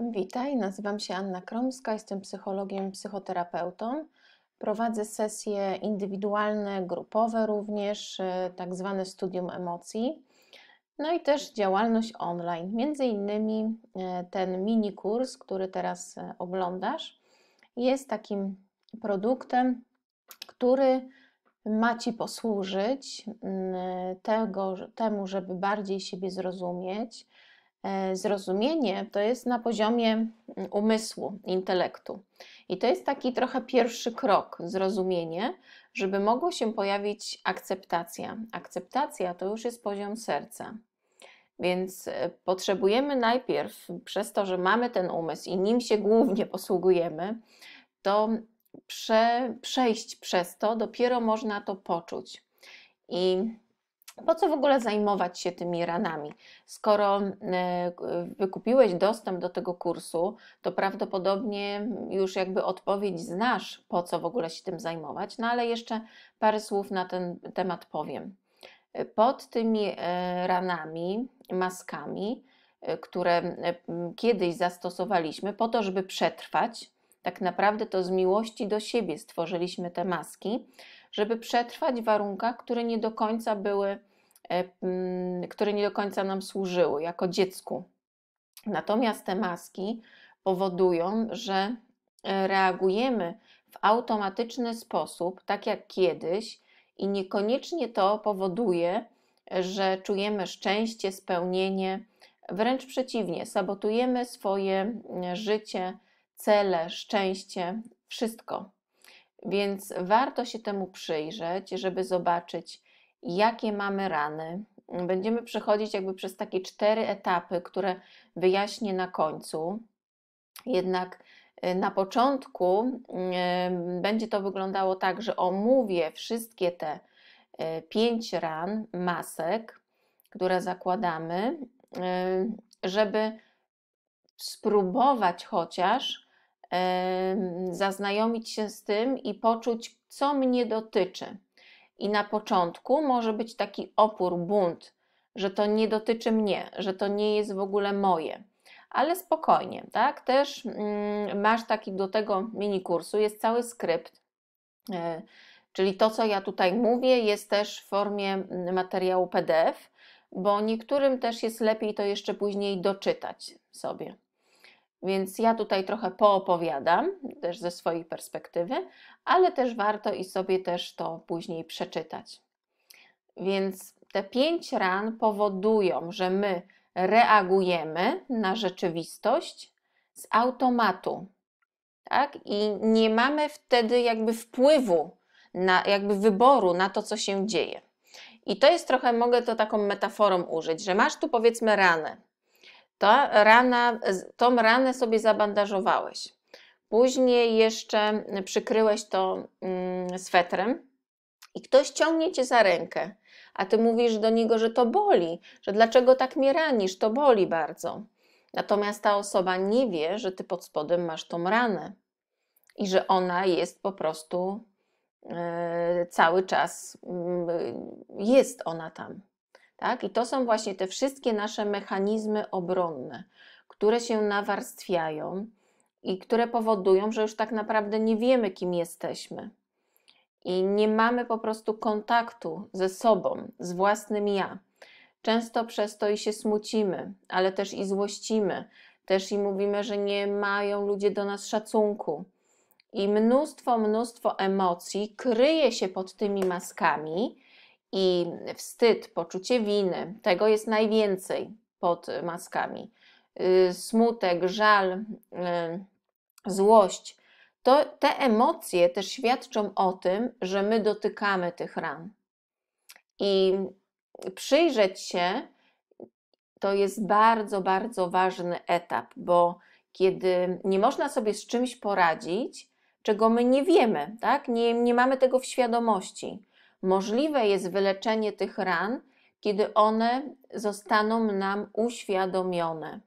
Witaj, nazywam się Anna Kromska, jestem psychologiem, psychoterapeutą. Prowadzę sesje indywidualne, grupowe również, y, tak zwane studium emocji. No i też działalność online, między innymi y, ten mini kurs, który teraz y, oglądasz, jest takim produktem, który ma Ci posłużyć mm, tego, temu, żeby bardziej siebie zrozumieć, E, zrozumienie to jest na poziomie mm, umysłu, intelektu. I to jest taki trochę pierwszy krok, zrozumienie, żeby mogło się pojawić akceptacja. Akceptacja to już jest poziom serca. Więc e, potrzebujemy najpierw, przez to, że mamy ten umysł i nim się głównie posługujemy, to prze, przejść przez to, dopiero można to poczuć. I po co w ogóle zajmować się tymi ranami? Skoro y, wykupiłeś dostęp do tego kursu, to prawdopodobnie już jakby odpowiedź znasz, po co w ogóle się tym zajmować, no ale jeszcze parę słów na ten temat powiem. Pod tymi y, ranami, maskami, y, które kiedyś zastosowaliśmy po to, żeby przetrwać, tak naprawdę to z miłości do siebie stworzyliśmy te maski, żeby przetrwać w warunkach, które nie do końca były Mm, które nie do końca nam służyły jako dziecku. Natomiast te maski powodują, że e, reagujemy w automatyczny sposób, tak jak kiedyś, i niekoniecznie to powoduje, że czujemy szczęście, spełnienie. Wręcz przeciwnie, sabotujemy swoje mm, życie, cele, szczęście, wszystko. Więc warto się temu przyjrzeć, żeby zobaczyć, jakie mamy rany. Będziemy przechodzić jakby przez takie cztery etapy, które wyjaśnię na końcu. Jednak y, na początku y, będzie to wyglądało tak, że omówię wszystkie te y, pięć ran, masek, które zakładamy, żeby spróbować chociaż zaznajomić się z tym i poczuć, co mnie dotyczy. I na początku może być taki opór, bunt, że to nie dotyczy mnie, że to nie jest w ogóle moje. Ale spokojnie, tak? Też mm, masz taki do tego mini kursu, jest cały skrypt. Yy, czyli to, co ja tutaj mówię, jest też w formie mm, materiału PDF, bo niektórym też jest lepiej to jeszcze później doczytać sobie. Więc ja tutaj trochę poopowiadam też ze swojej perspektywy, ale też warto i sobie też to później przeczytać. Więc te pięć ran powodują, że my reagujemy na rzeczywistość z automatu. Tak? I nie mamy wtedy jakby wpływu, na, jakby wyboru na to, co się dzieje. I to jest trochę, mogę to taką metaforą użyć, że masz tu powiedzmy ranę, ta rana, tą ranę sobie zabandażowałeś. Później jeszcze przykryłeś to mm, swetrem i ktoś ciągnie cię za rękę, a ty mówisz do niego, że to boli, że dlaczego tak mnie ranisz, to boli bardzo. Natomiast ta osoba nie wie, że ty pod spodem masz tą ranę i że ona jest po prostu e, cały czas, mm, jest ona tam. Tak? I to są właśnie te wszystkie nasze mechanizmy obronne, które się nawarstwiają i które powodują, że już tak naprawdę nie wiemy, kim jesteśmy. I nie mamy po prostu kontaktu ze sobą, z własnym ja. Często przez to i się smucimy, ale też i złościmy, też i mówimy, że nie mają ludzie do nas szacunku. I mnóstwo, mnóstwo emocji kryje się pod tymi maskami, i wstyd, poczucie winy, tego jest najwięcej pod maskami. Y, smutek, żal, y, złość. To, te emocje też świadczą o tym, że my dotykamy tych ran. I przyjrzeć się to jest bardzo, bardzo ważny etap, bo kiedy nie można sobie z czymś poradzić, czego my nie wiemy, tak? nie, nie mamy tego w świadomości, Możliwe jest wyleczenie tych ran, kiedy one zostaną nam uświadomione.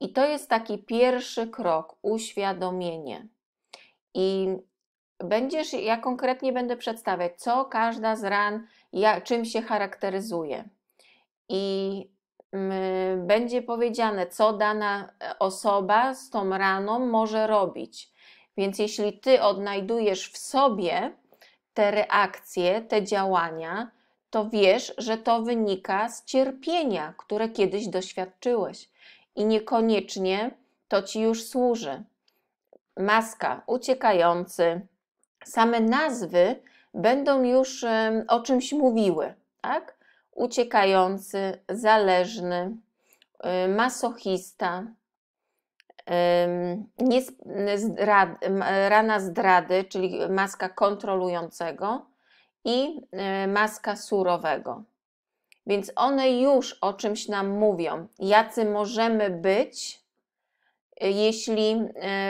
I to jest taki pierwszy krok uświadomienie. I będziesz, ja konkretnie będę przedstawiać, co każda z ran, ja, czym się charakteryzuje. I mm, będzie powiedziane, co dana e, osoba z tą raną może robić. Więc jeśli ty odnajdujesz w sobie te reakcje, te działania, to wiesz, że to wynika z cierpienia, które kiedyś doświadczyłeś i niekoniecznie to ci już służy. Maska, uciekający, same nazwy będą już o czymś mówiły, tak? Uciekający, zależny, y, masochista, nie zdrad, rana zdrady, czyli maska kontrolującego i y, maska surowego. Więc one już o czymś nam mówią, jacy możemy być, y, jeśli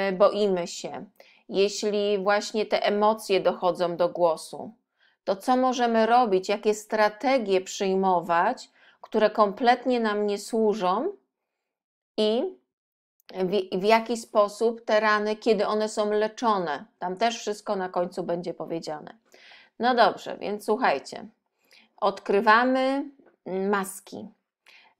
y, boimy się, jeśli właśnie te emocje dochodzą do głosu. To co możemy robić, jakie strategie przyjmować, które kompletnie nam nie służą i w, w jaki sposób te rany, kiedy one są leczone. Tam też wszystko na końcu będzie powiedziane. No dobrze, więc słuchajcie. Odkrywamy maski.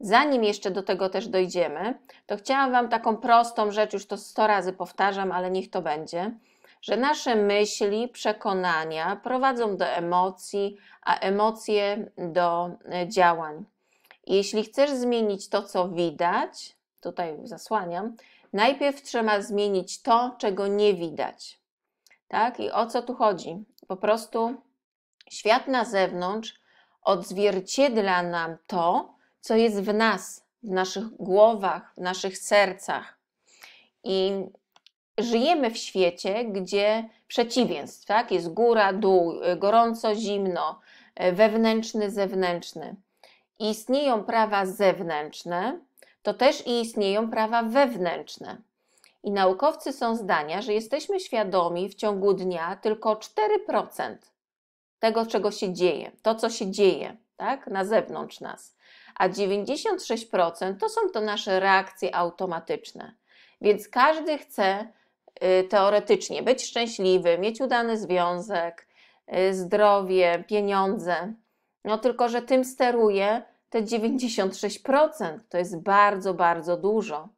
Zanim jeszcze do tego też dojdziemy, to chciałam Wam taką prostą rzecz, już to 100 razy powtarzam, ale niech to będzie, że nasze myśli, przekonania prowadzą do emocji, a emocje do e, działań. Jeśli chcesz zmienić to, co widać, tutaj zasłaniam, najpierw trzeba zmienić to, czego nie widać. Tak? I o co tu chodzi? Po prostu świat na zewnątrz odzwierciedla nam to, co jest w nas, w naszych głowach, w naszych sercach. I żyjemy w świecie, gdzie przeciwieństw, tak? Jest góra, dół, y, gorąco, zimno, y, wewnętrzny, zewnętrzny. Istnieją prawa zewnętrzne, to też i istnieją prawa wewnętrzne. I naukowcy są zdania, że jesteśmy świadomi w ciągu dnia tylko 4% tego, czego się dzieje, to, co się dzieje tak, na zewnątrz nas, a 96% to są to nasze reakcje automatyczne. Więc każdy chce y, teoretycznie być szczęśliwy, mieć udany związek, y, zdrowie, pieniądze, no tylko że tym steruje te 96% to jest bardzo, bardzo dużo.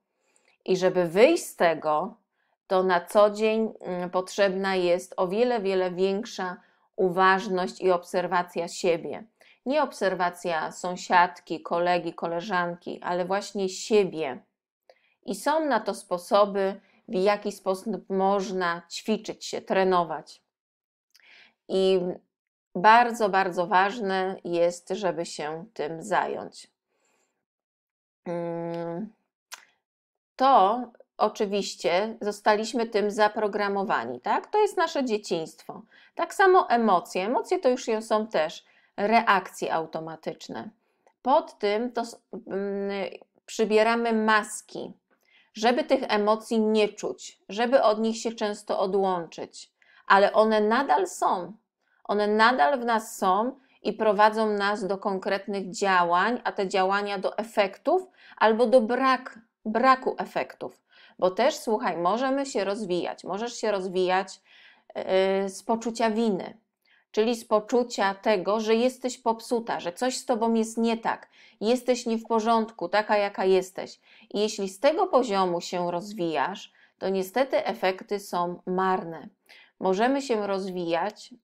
I żeby wyjść z tego, to na co dzień mm, potrzebna jest o wiele, wiele większa uważność i obserwacja siebie. Nie obserwacja sąsiadki, kolegi, koleżanki, ale właśnie siebie. I są na to sposoby, w jaki sposób można ćwiczyć się, trenować. I bardzo, bardzo ważne jest, żeby się tym zająć. Mm, to oczywiście zostaliśmy tym zaprogramowani, tak? To jest nasze dzieciństwo. Tak samo emocje. Emocje to już są też reakcje automatyczne. Pod tym to mm, przybieramy maski, żeby tych emocji nie czuć, żeby od nich się często odłączyć, ale one nadal są one nadal w nas są i prowadzą nas do konkretnych działań, a te działania do efektów albo do brak, braku efektów. Bo też, słuchaj, możemy się rozwijać. Możesz się rozwijać y, z poczucia winy, czyli z poczucia tego, że jesteś popsuta, że coś z tobą jest nie tak, jesteś nie w porządku, taka jaka jesteś. I jeśli z tego poziomu się rozwijasz, to niestety efekty są marne. Możemy się rozwijać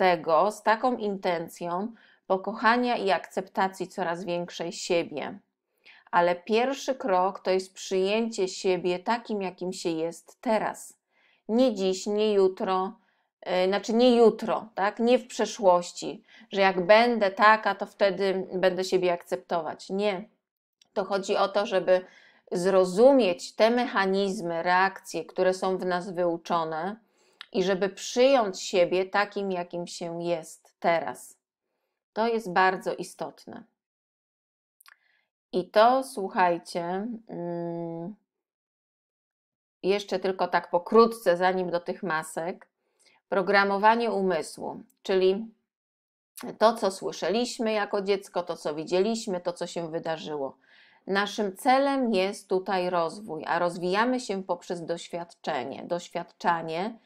tego z taką intencją pokochania i akceptacji coraz większej siebie. Ale pierwszy krok to jest przyjęcie siebie takim, jakim się jest teraz. Nie dziś, nie jutro, e, znaczy nie jutro, tak? nie w przeszłości, że jak będę taka, to wtedy będę siebie akceptować. Nie. To chodzi o to, żeby zrozumieć te mechanizmy, reakcje, które są w nas wyuczone, i żeby przyjąć siebie takim, jakim się jest teraz. To jest bardzo istotne. I to, słuchajcie, mm, jeszcze tylko tak pokrótce, zanim do tych masek, programowanie umysłu, czyli to, co słyszeliśmy jako dziecko, to, co widzieliśmy, to, co się wydarzyło. Naszym celem jest tutaj rozwój, a rozwijamy się poprzez doświadczenie, doświadczanie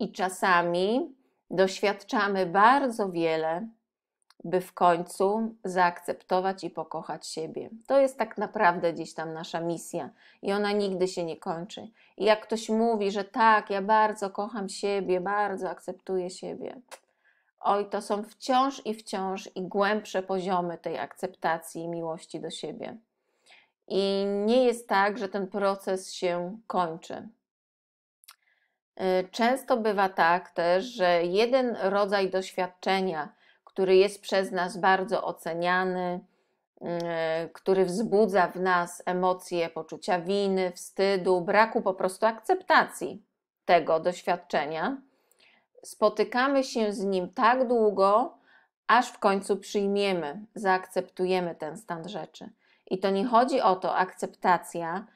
i czasami doświadczamy bardzo wiele, by w końcu zaakceptować i pokochać siebie. To jest tak naprawdę gdzieś tam nasza misja i ona nigdy się nie kończy. I jak ktoś mówi, że tak, ja bardzo kocham siebie, bardzo akceptuję siebie. Oj, to są wciąż i wciąż i głębsze poziomy tej akceptacji i miłości do siebie. I nie jest tak, że ten proces się kończy. E, często bywa tak też, że jeden rodzaj doświadczenia, który jest przez nas bardzo oceniany, mm, e, który wzbudza w nas emocje poczucia winy, wstydu, braku po prostu akceptacji tego doświadczenia, spotykamy się z nim tak długo, aż w końcu przyjmiemy, zaakceptujemy ten stan rzeczy. I to nie chodzi o to, akceptacja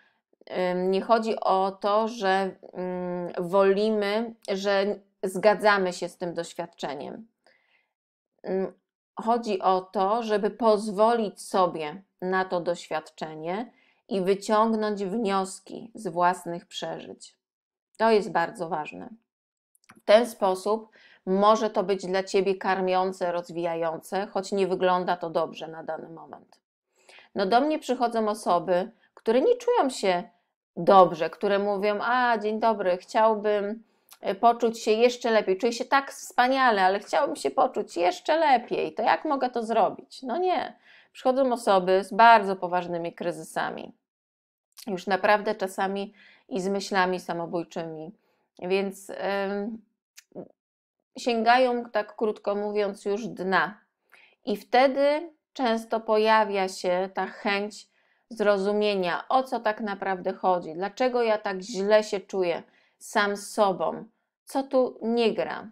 nie chodzi o to, że mm, wolimy, że zgadzamy się z tym doświadczeniem. Chodzi o to, żeby pozwolić sobie na to doświadczenie i wyciągnąć wnioski z własnych przeżyć. To jest bardzo ważne. W ten sposób może to być dla ciebie karmiące, rozwijające, choć nie wygląda to dobrze na dany moment. No do mnie przychodzą osoby, które nie czują się dobrze, które mówią: A, dzień dobry, chciałbym e, poczuć się jeszcze lepiej. Czuję się tak wspaniale, ale chciałbym się poczuć jeszcze lepiej. To jak mogę to zrobić? No nie. Przychodzą osoby z bardzo poważnymi kryzysami, już naprawdę czasami i z myślami samobójczymi. Więc yy, sięgają, tak krótko mówiąc, już dna. I wtedy często pojawia się ta chęć zrozumienia, o co tak naprawdę chodzi, dlaczego ja tak źle się czuję sam z sobą, co tu nie gra.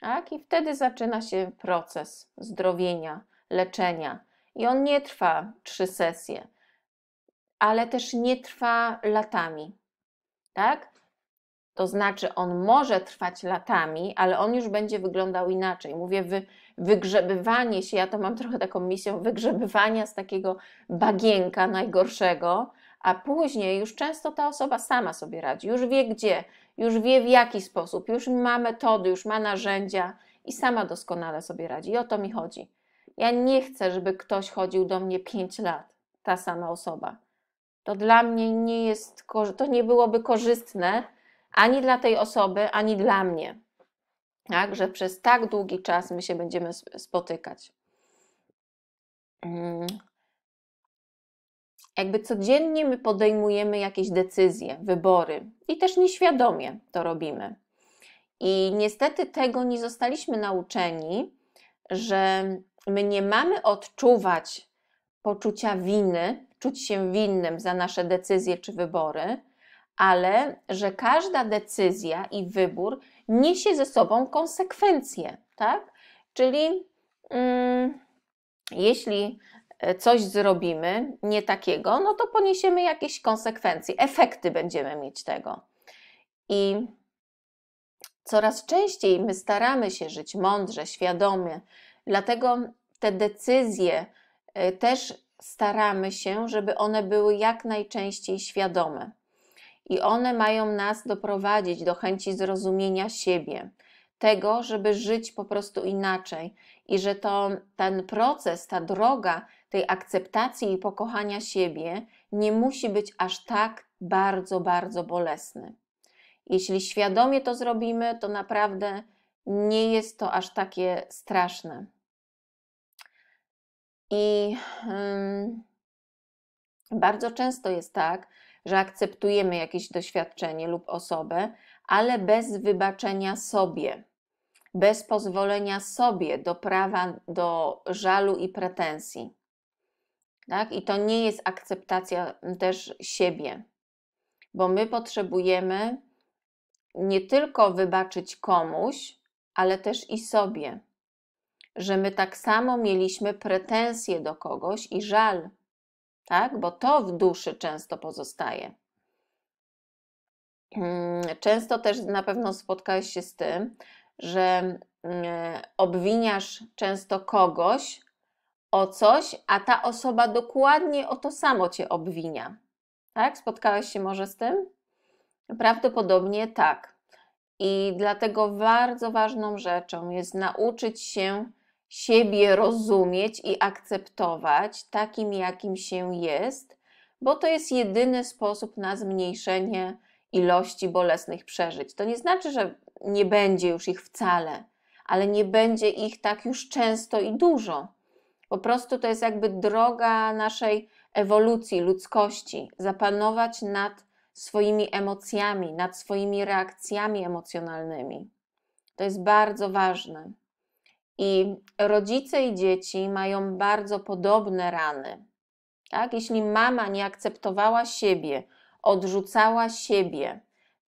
Tak? I wtedy zaczyna się proces zdrowienia, leczenia. I on nie trwa trzy sesje, ale też nie trwa latami. Tak? To znaczy, on może trwać latami, ale on już będzie wyglądał inaczej. Mówię, wy, wygrzebywanie się, ja to mam trochę taką misję wygrzebywania z takiego bagienka najgorszego, a później już często ta osoba sama sobie radzi, już wie gdzie, już wie w jaki sposób, już ma metody, już ma narzędzia i sama doskonale sobie radzi. I o to mi chodzi. Ja nie chcę, żeby ktoś chodził do mnie 5 lat, ta sama osoba. To dla mnie nie jest, to nie byłoby korzystne ani dla tej osoby, ani dla mnie. Tak, że przez tak długi czas my się będziemy spotykać. Mm. Jakby codziennie my podejmujemy jakieś decyzje, wybory i też nieświadomie to robimy. I niestety tego nie zostaliśmy nauczeni, że my nie mamy odczuwać poczucia winy, czuć się winnym za nasze decyzje czy wybory, ale że każda decyzja i wybór niesie ze sobą konsekwencje, tak? Czyli mm, jeśli e, coś zrobimy nie takiego, no to poniesiemy jakieś konsekwencje, efekty będziemy mieć tego. I coraz częściej my staramy się żyć mądrze, świadomie, dlatego te decyzje e, też staramy się, żeby one były jak najczęściej świadome i one mają nas doprowadzić do chęci zrozumienia siebie, tego, żeby żyć po prostu inaczej i że to ten proces, ta droga tej akceptacji i pokochania siebie nie musi być aż tak bardzo, bardzo bolesny. Jeśli świadomie to zrobimy, to naprawdę nie jest to aż takie straszne. I hmm, bardzo często jest tak, że akceptujemy jakieś doświadczenie lub osobę, ale bez wybaczenia sobie, bez pozwolenia sobie do prawa do żalu i pretensji. Tak? I to nie jest akceptacja też siebie, bo my potrzebujemy nie tylko wybaczyć komuś, ale też i sobie, że my tak samo mieliśmy pretensje do kogoś i żal tak? Bo to w duszy często pozostaje. Mm, często też na pewno spotkałeś się z tym, że mm, obwiniasz często kogoś o coś, a ta osoba dokładnie o to samo cię obwinia. Tak? Spotkałeś się może z tym? Prawdopodobnie tak. I dlatego bardzo ważną rzeczą jest nauczyć się siebie rozumieć i akceptować takim, jakim się jest, bo to jest jedyny sposób na zmniejszenie ilości bolesnych przeżyć. To nie znaczy, że nie będzie już ich wcale, ale nie będzie ich tak już często i dużo. Po prostu to jest jakby droga naszej ewolucji, ludzkości, zapanować nad swoimi emocjami, nad swoimi reakcjami emocjonalnymi. To jest bardzo ważne. I rodzice i dzieci mają bardzo podobne rany. Tak? Jeśli mama nie akceptowała siebie, odrzucała siebie,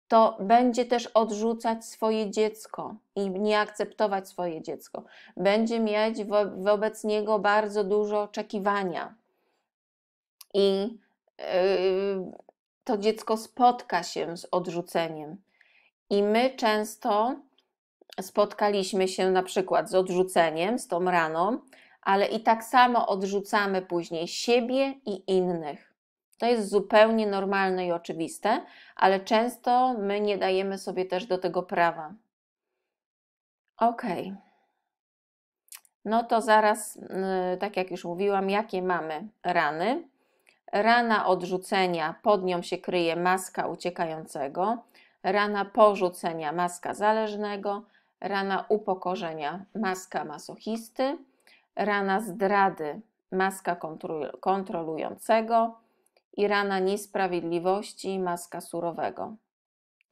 to będzie też odrzucać swoje dziecko i nie akceptować swoje dziecko. Będzie mieć wo wobec niego bardzo dużo oczekiwania. I yy, to dziecko spotka się z odrzuceniem. I my często spotkaliśmy się na przykład z odrzuceniem, z tą raną, ale i tak samo odrzucamy później siebie i innych. To jest zupełnie normalne i oczywiste, ale często my nie dajemy sobie też do tego prawa. Ok. No to zaraz, y, tak jak już mówiłam, jakie mamy rany. Rana odrzucenia, pod nią się kryje maska uciekającego, rana porzucenia, maska zależnego, rana upokorzenia, maska masochisty, rana zdrady, maska kontrolującego i rana niesprawiedliwości, maska surowego.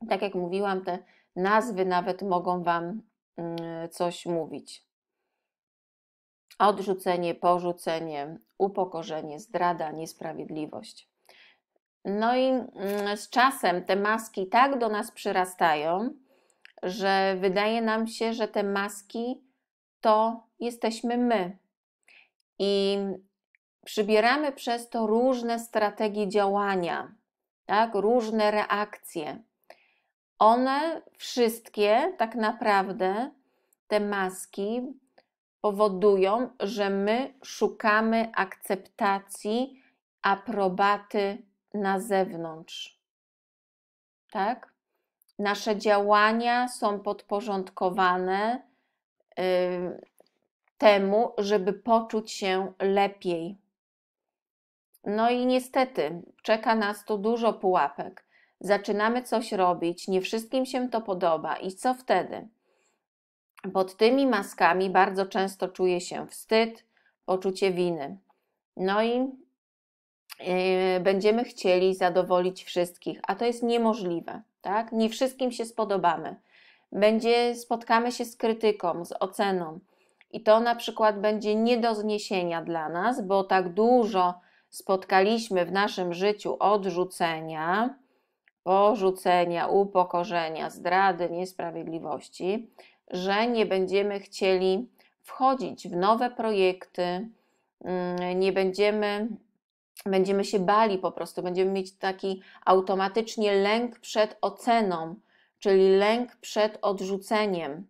Tak jak mówiłam, te nazwy nawet mogą Wam mm, coś mówić. Odrzucenie, porzucenie, upokorzenie, zdrada, niesprawiedliwość. No i mm, z czasem te maski tak do nas przyrastają, że wydaje nam się, że te maski to jesteśmy my. I przybieramy przez to różne strategie działania, tak? różne reakcje. One wszystkie, tak naprawdę, te maski powodują, że my szukamy akceptacji, aprobaty na zewnątrz. Tak? nasze działania są podporządkowane y, temu, żeby poczuć się lepiej. No i niestety czeka nas tu dużo pułapek. Zaczynamy coś robić, nie wszystkim się to podoba i co wtedy? Pod tymi maskami bardzo często czuje się wstyd, poczucie winy. No i y, będziemy chcieli zadowolić wszystkich, a to jest niemożliwe tak? Nie wszystkim się spodobamy. Będzie, spotkamy się z krytyką, z oceną. I to na przykład będzie nie do zniesienia dla nas, bo tak dużo spotkaliśmy w naszym życiu odrzucenia, porzucenia, upokorzenia, zdrady, niesprawiedliwości, że nie będziemy chcieli wchodzić w nowe projekty, mm, nie będziemy będziemy się bali po prostu, będziemy mieć taki automatycznie lęk przed oceną, czyli lęk przed odrzuceniem.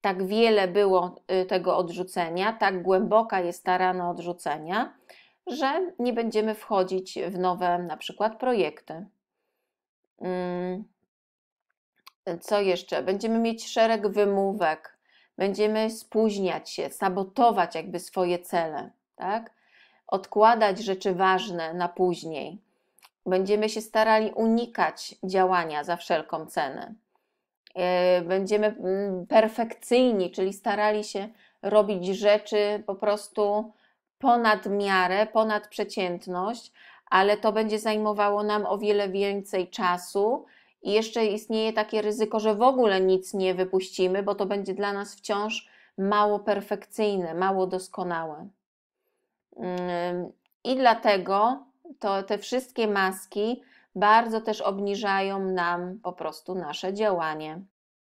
Tak wiele było y, tego odrzucenia, tak głęboka jest ta rana odrzucenia, że nie będziemy wchodzić w nowe na przykład projekty. Mm. Co jeszcze? Będziemy mieć szereg wymówek, będziemy spóźniać się, sabotować jakby swoje cele, tak? odkładać rzeczy ważne na później. Będziemy się starali unikać działania za wszelką cenę. E, będziemy mm, perfekcyjni, czyli starali się robić rzeczy po prostu ponad miarę, ponad przeciętność, ale to będzie zajmowało nam o wiele więcej czasu. I jeszcze istnieje takie ryzyko, że w ogóle nic nie wypuścimy, bo to będzie dla nas wciąż mało perfekcyjne, mało doskonałe. I dlatego to, te wszystkie maski bardzo też obniżają nam po prostu nasze działanie.